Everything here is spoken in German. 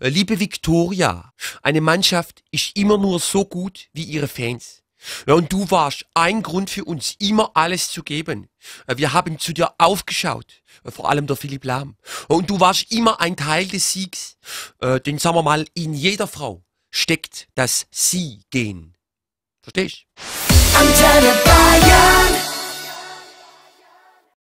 Äh, liebe Victoria, eine Mannschaft ist immer nur so gut wie ihre Fans. und du warst ein Grund für uns, immer alles zu geben. Äh, wir haben zu dir aufgeschaut, äh, vor allem der Philipp Lahm. Und du warst immer ein Teil des Siegs, denn sagen wir mal, in jeder Frau steckt das Sie-Gen. Verstehst?